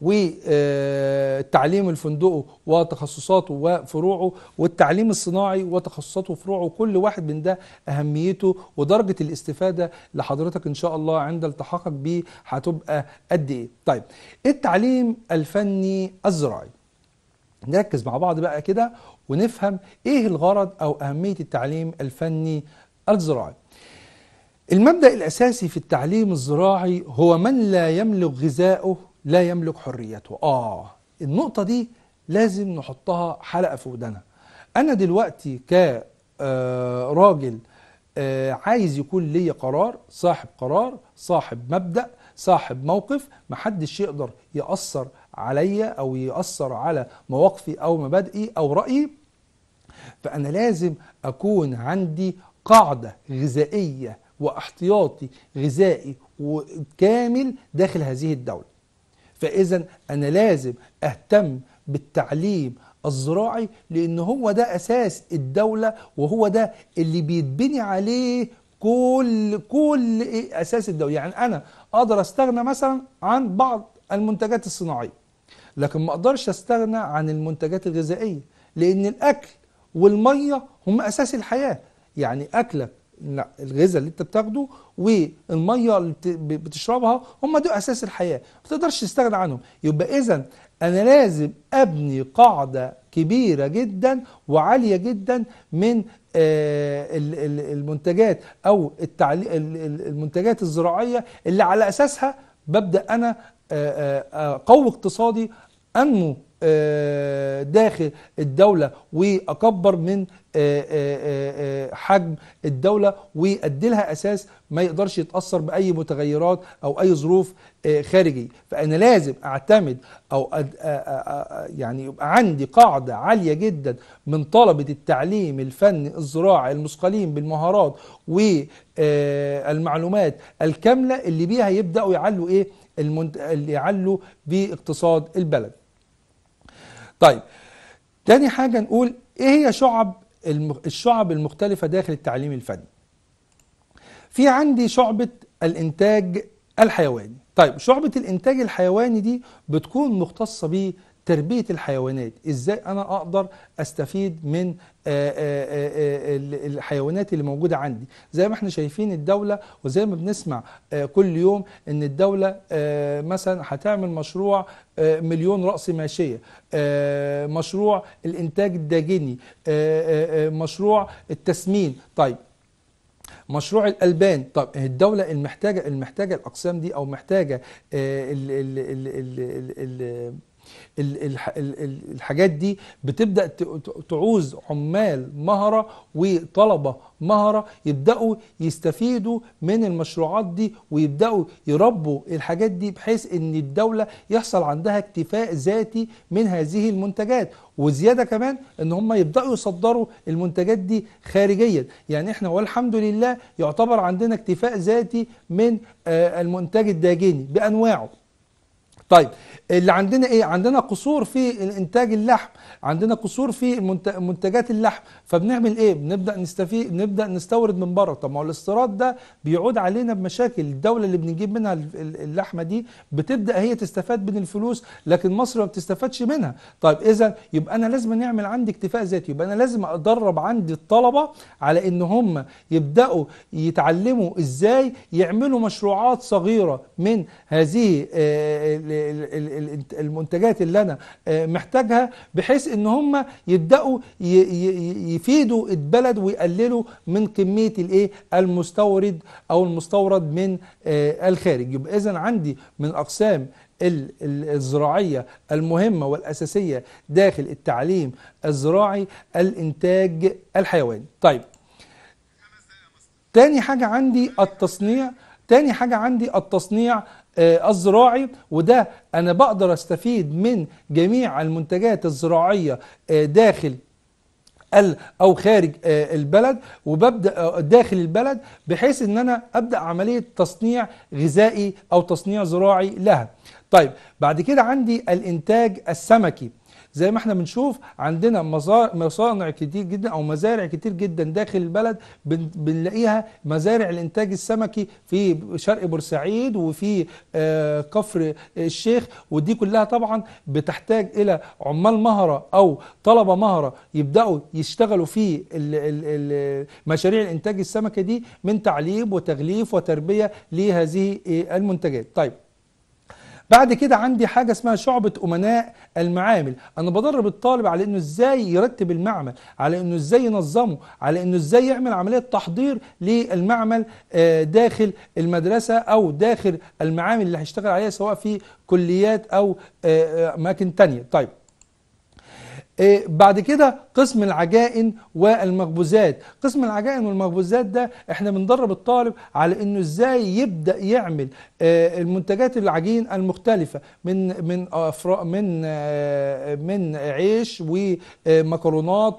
والتعليم الفندقي وتخصصاته وفروعه والتعليم الصناعي وتخصصاته وفروعه كل واحد من ده اهميته ودرجه الاستفاده لحضرتك ان شاء الله عند التحاقك بيه هتبقى قد ايه طيب التعليم الفني الزراعي نركز مع بعض بقى كده ونفهم ايه الغرض او اهميه التعليم الفني الزراعي المبدا الاساسي في التعليم الزراعي هو من لا يملك غذاؤه لا يملك حريته آه النقطة دي لازم نحطها حلقة في ودنا أنا دلوقتي كراجل آه، آه، عايز يكون لي قرار صاحب قرار صاحب مبدأ صاحب موقف محدش يقدر يأثر عليا أو يأثر على مواقفي أو مبادئي أو رأيي فأنا لازم أكون عندي قاعدة غذائية واحتياطي غذائي وكامل داخل هذه الدولة فاذا انا لازم اهتم بالتعليم الزراعي لان هو ده اساس الدوله وهو ده اللي بيتبني عليه كل كل اساس الدوله يعني انا اقدر استغنى مثلا عن بعض المنتجات الصناعيه لكن ما اقدرش استغنى عن المنتجات الغذائيه لان الاكل والميه هم اساس الحياه يعني اكلك لا الغذاء اللي انت بتاخده والميه اللي بتشربها هم دول اساس الحياه ما تقدرش تستغنى عنهم يبقى اذا انا لازم ابني قاعده كبيره جدا وعاليه جدا من آه، المنتجات او المنتجات الزراعيه اللي على اساسها ببدا انا آه، آه، قوي اقتصادي انمو آه، داخل الدولة وأكبر من آه، آه، حجم الدولة وأدي لها أساس ما يقدرش يتأثر بأي متغيرات أو أي ظروف خارجية فأنا لازم أعتمد أو يعني يبقى عندي قاعدة عالية جدا من طلبة التعليم الفني الزراعي المثقلين بالمهارات والمعلومات الكاملة اللي بيها يبدأوا يعلوا إيه اللي يعلوا باقتصاد البلد طيب تاني حاجة نقول ايه هي شعب الشعب المختلفة داخل التعليم الفني في عندي شعبة الانتاج الحيواني طيب شعبة الانتاج الحيواني دي بتكون مختصة تربية الحيوانات ازاي انا اقدر استفيد من آه، آه، آه، الحيوانات اللي موجودة عندي زي ما احنا شايفين الدولة وزي ما بنسمع كل يوم ان الدولة مثلا هتعمل مشروع مليون رأس ماشية مشروع الانتاج الداجني مشروع التسمين طيب مشروع الالبان طب الدوله المحتاجه المحتاجه الاقسام دي او محتاجه الحاجات دي بتبدا تعوز عمال مهره وطلبه مهره يبداوا يستفيدوا من المشروعات دي ويبداوا يربوا الحاجات دي بحيث ان الدوله يحصل عندها اكتفاء ذاتي من هذه المنتجات وزياده كمان ان هم يبداوا يصدروا المنتجات دي خارجيا يعني احنا والحمد لله يعتبر عندنا اكتفاء ذاتي من آه، المنتج الداجيني بانواعه طيب اللي عندنا ايه عندنا قصور في انتاج اللحم عندنا قصور في منتجات اللحم فبنعمل ايه بنبدا نستفيد نبدا نستورد من بره طب ما هو الاستيراد ده بيعود علينا بمشاكل الدوله اللي بنجيب منها اللحمه دي بتبدا هي تستفاد من الفلوس لكن مصر ما بتستفادش منها طيب اذا يبقى انا لازم نعمل عندي اكتفاء ذاتي يبقى انا لازم ادرب عندي الطلبه على ان هم يبداوا يتعلموا ازاي يعملوا مشروعات صغيره من هذه آه، المنتجات اللي انا آه، محتاجها بحيث ان هم يبداوا يفيدوا البلد ويقللوا من كميه الايه المستورد او المستورد من آه، الخارج يبقى اذا عندي من اقسام الزراعيه المهمه والاساسيه داخل التعليم الزراعي الانتاج الحيواني طيب تاني حاجه عندي التصنيع تاني حاجة عندي التصنيع آه، الزراعي وده أنا بقدر أستفيد من جميع المنتجات الزراعية آه، داخل او خارج آه، البلد وببدا داخل البلد بحيث ان انا ابدا عمليه تصنيع غذائي او تصنيع زراعي لها طيب بعد كده عندي الانتاج السمكي زي ما احنا بنشوف عندنا مصانع كتير جدا او مزارع كتير جدا داخل البلد بنلاقيها مزارع الانتاج السمكي في شرق بورسعيد وفي آه، كفر الشيخ ودي كلها طبعا بتحتاج الى عمال مهره او طلبه مهره يبداوا يشتغلوا في مشاريع الانتاج السمكي دي من تعليم وتغليف وتربيه لهذه آه، المنتجات طيب بعد كده عندي حاجة اسمها شعبة أمناء المعامل أنا بدرب الطالب على إنه إزاي يرتب المعمل على إنه إزاي ينظمه على إنه إزاي يعمل عملية تحضير للمعمل آه، داخل المدرسة أو داخل المعامل اللي هيشتغل عليها سواء في كليات أو آه، آه، أماكن تانية طيب إيه، بعد كده قسم العجائن والمخبوزات قسم العجائن والمخبوزات ده احنا بندرب الطالب على انه ازاي يبدا يعمل آه، المنتجات العجين المختلفه من من من آه، من عيش ومكرونات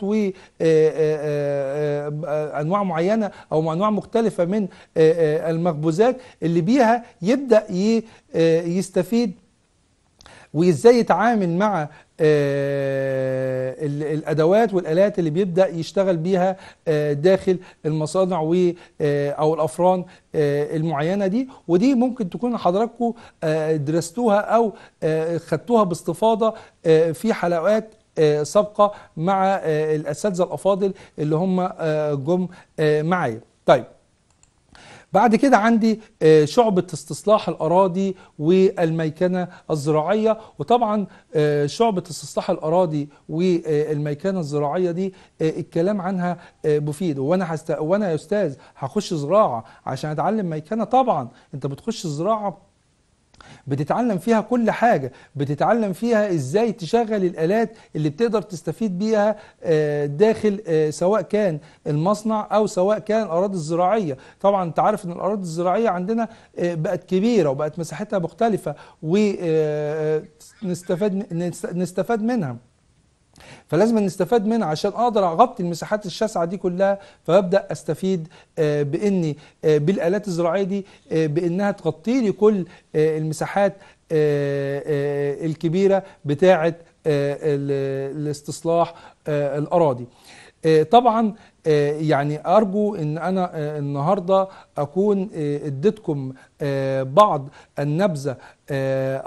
آه، وانواع معينه او انواع مختلفه من المخبوزات اللي بيها يبدا يستفيد وازاي يتعامل مع آه، الادوات والالات اللي بيبدا يشتغل بيها آه، داخل المصانع و آه، او الافران المعينه دي ودي ممكن تكون حضراتكم درستوها او خدتوها باستفاضه في حلقات سابقه مع الاساتذه الافاضل اللي هم جم معايا طيب بعد كده عندي آه، شعبة استصلاح الأراضي والميكنة الزراعية وطبعا آه، شعبة استصلاح الأراضي والميكنة الزراعية دي آه، الكلام عنها مفيد وانا هست... وانا يا استاذ هخش زراعة عشان اتعلم ميكنة طبعا انت بتخش زراعة بتتعلم فيها كل حاجة بتتعلم فيها ازاي تشغل الالات اللي بتقدر تستفيد بيها آه، داخل آه، سواء كان المصنع او سواء كان الاراضي الزراعية طبعا انت عارف ان الاراضي الزراعية عندنا آه، بقت كبيرة وبقت مساحتها مختلفة ونستفاد نستفاد منها فلازم نستفاد منها عشان اقدر اغطي المساحات الشاسعه دي كلها فابدا استفيد آه، باني آه، بالالات الزراعيه دي آه، بانها تغطي لي كل المساحات الكبيره بتاعه الاستصلاح الاراضي طبعا يعني ارجو ان انا النهارده اكون اديتكم بعض النبذه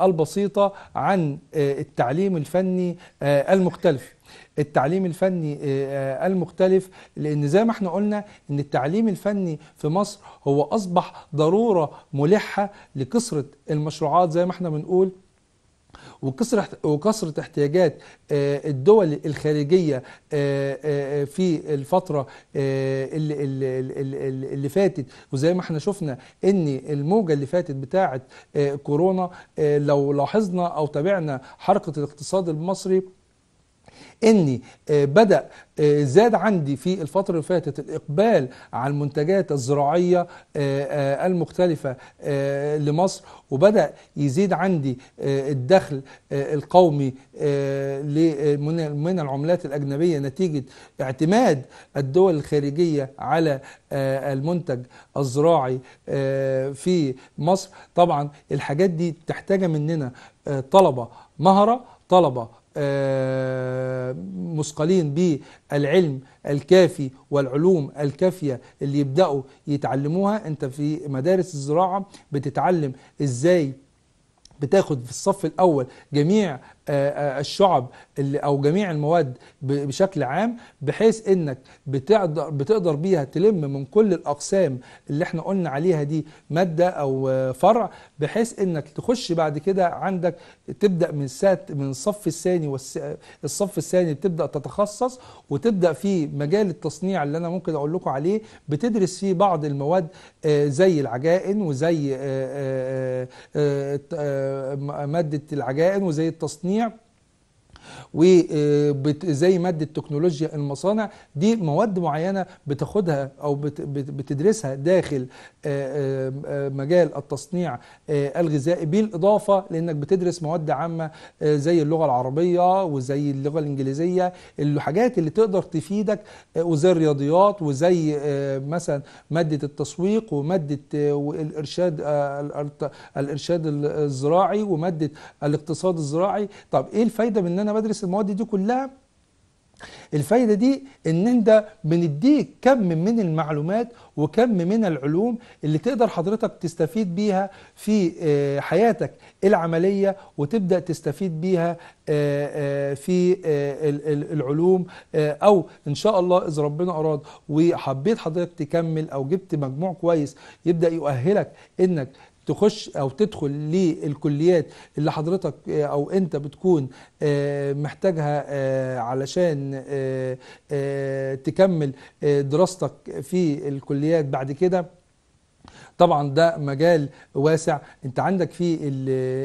البسيطه عن التعليم الفني المختلف التعليم الفني آه، آه، المختلف لان زي ما احنا قلنا ان التعليم الفني في مصر هو اصبح ضروره ملحه لكثره المشروعات زي ما احنا بنقول وكثرة وكثرة احتياجات آه، الدول الخارجية في الفترة اللي, اللي فاتت وزي ما احنا شفنا ان الموجة اللي فاتت بتاعة كورونا لو لاحظنا او تابعنا حركة الاقتصاد المصري اني آه، بدا آه، زاد عندي في الفتره اللي فاتت الاقبال على المنتجات الزراعيه آه، المختلفه لمصر وبدا يزيد عندي الدخل القومي من العملات الاجنبيه نتيجه اعتماد الدول الخارجيه على المنتج الزراعي في مصر طبعا الحاجات دي تحتاج مننا طلبه مهره طلبه آه، مثقلين بالعلم الكافي والعلوم الكافية اللي يبدأوا يتعلموها انت في مدارس الزراعة بتتعلم ازاي بتاخد في الصف الاول جميع آه، آه، الشعب اللي او جميع المواد بشكل عام بحيث انك بتقدر بتقدر بيها تلم من كل الاقسام اللي احنا قلنا عليها دي ماده او فرع بحيث انك تخش بعد كده عندك تبدا من سات من الصف الثاني والس... الصف الثاني بتبدا تتخصص وتبدا في مجال التصنيع اللي انا ممكن اقول لكم عليه بتدرس فيه بعض المواد آه، زي العجائن وزي آه، آه، ماده العجائن وزي التصنيع وزي آه، ماده تكنولوجيا المصانع دي مواد معينه بتاخدها او بتدرسها داخل آه، آه، مجال التصنيع الغذائي بالاضافه لانك بتدرس مواد عامه زي اللغه العربيه وزي اللغه الانجليزيه الحاجات اللي تقدر تفيدك وزي الرياضيات وزي مثلا ماده التسويق وماده الارشاد الارشاد الزراعي وماده الاقتصاد الزراعي طب ايه الفايده من ان انا بدرس المواد دي كلها الفايدة دي ان انت بنديك كم من المعلومات وكم من العلوم اللي تقدر حضرتك تستفيد بيها في آه، حياتك العملية وتبدأ تستفيد بيها آه، آه، في العلوم او ان شاء الله اذا ربنا اراد وحبيت حضرتك تكمل او جبت مجموع كويس يبدأ يؤهلك انك تخش او تدخل للكليات اللي حضرتك آه، او انت بتكون آه، محتاجها آه، علشان تكمل دراستك في الكليات بعد كده طبعا ده مجال واسع انت عندك فيه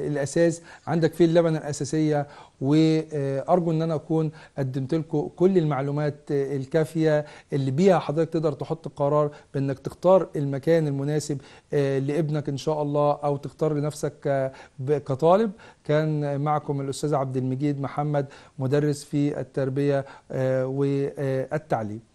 الاساس عندك فيه اللبنه الاساسيه وارجو ان انا اكون قدمت لكم كل المعلومات الكافيه اللي بيها حضرتك تقدر تحط قرار بانك تختار المكان المناسب آه، لابنك ان شاء الله او تختار لنفسك آه، كطالب كان معكم الاستاذ عبد المجيد محمد مدرس في التربيه آه، والتعليم